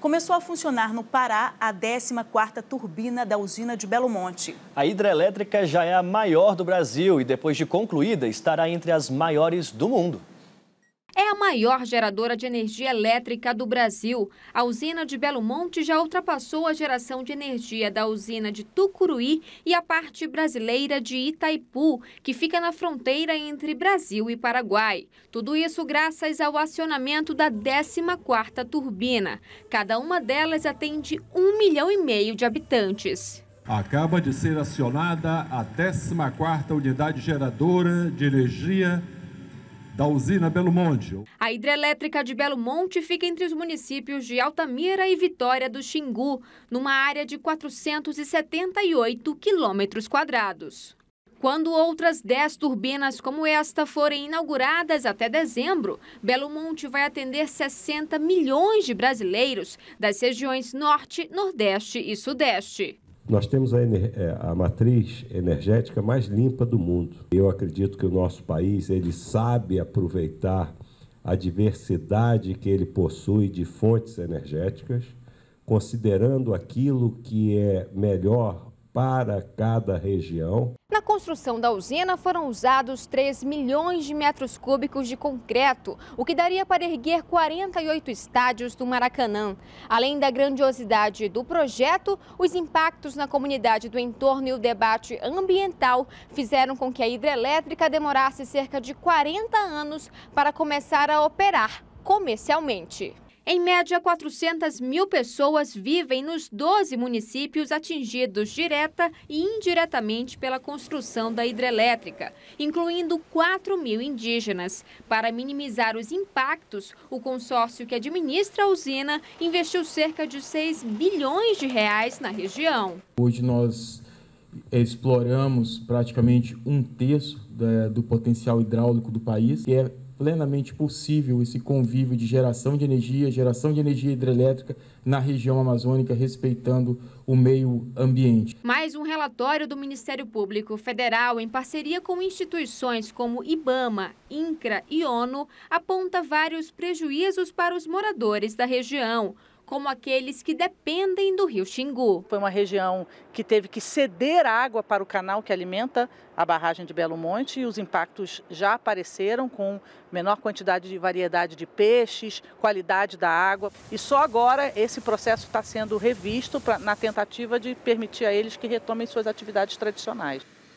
começou a funcionar no Pará a 14ª turbina da usina de Belo Monte. A hidrelétrica já é a maior do Brasil e depois de concluída estará entre as maiores do mundo é a maior geradora de energia elétrica do Brasil. A usina de Belo Monte já ultrapassou a geração de energia da usina de Tucuruí e a parte brasileira de Itaipu, que fica na fronteira entre Brasil e Paraguai. Tudo isso graças ao acionamento da 14ª turbina. Cada uma delas atende um milhão e meio de habitantes. Acaba de ser acionada a 14ª unidade geradora de energia elétrica da usina Belo Monte. A hidrelétrica de Belo Monte fica entre os municípios de Altamira e Vitória do Xingu, numa área de 478 quilômetros quadrados. Quando outras 10 turbinas como esta forem inauguradas até dezembro, Belo Monte vai atender 60 milhões de brasileiros das regiões Norte, Nordeste e Sudeste. Nós temos a, é, a, matriz energética mais limpa do mundo. Eu acredito que o nosso país ele sabe aproveitar a diversidade que ele possui de fontes energéticas, considerando aquilo que é melhor para cada região. Na construção da usina foram usados 3 milhões de metros cúbicos de concreto, o que daria para erguer 48 estádios do Maracanã. Além da grandiosidade do projeto, os impactos na comunidade do entorno e o debate ambiental fizeram com que a hidrelétrica demorasse cerca de 40 anos para começar a operar comercialmente. Em média, 400 mil pessoas vivem nos 12 municípios atingidos direta e indiretamente pela construção da hidrelétrica, incluindo 4 mil indígenas. Para minimizar os impactos, o consórcio que administra a usina investiu cerca de 6 bilhões de reais na região. Hoje nós exploramos praticamente um terço é, do potencial hidráulico do país, que é plenamente possível esse convívio de geração de energia, geração de energia hidrelétrica na região amazônica, respeitando o meio ambiente. Mais um relatório do Ministério Público Federal, em parceria com instituições como IBAMA, INCRA e ONU, aponta vários prejuízos para os moradores da região como aqueles que dependem do rio Xingu. Foi uma região que teve que ceder água para o canal que alimenta a barragem de Belo Monte e os impactos já apareceram com menor quantidade de variedade de peixes, qualidade da água. E só agora esse processo está sendo revisto pra, na tentativa de permitir a eles que retomem suas atividades tradicionais.